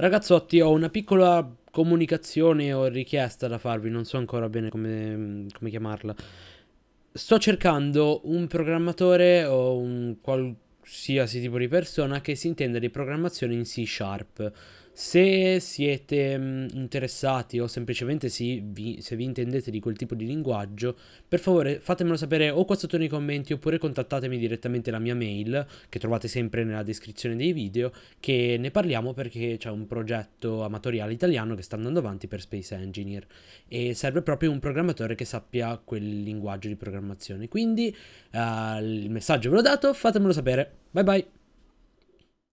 Ragazzotti, ho una piccola comunicazione o richiesta da farvi, non so ancora bene come, come chiamarla. Sto cercando un programmatore o un qualsiasi tipo di persona che si intenda di programmazione in C Sharp. Se siete mm, interessati o semplicemente sì, vi, se vi intendete di quel tipo di linguaggio, per favore fatemelo sapere o qua sotto nei commenti oppure contattatemi direttamente la mia mail che trovate sempre nella descrizione dei video che ne parliamo perché c'è un progetto amatoriale italiano che sta andando avanti per Space Engineer e serve proprio un programmatore che sappia quel linguaggio di programmazione. Quindi uh, il messaggio ve l'ho dato, fatemelo sapere. Bye bye!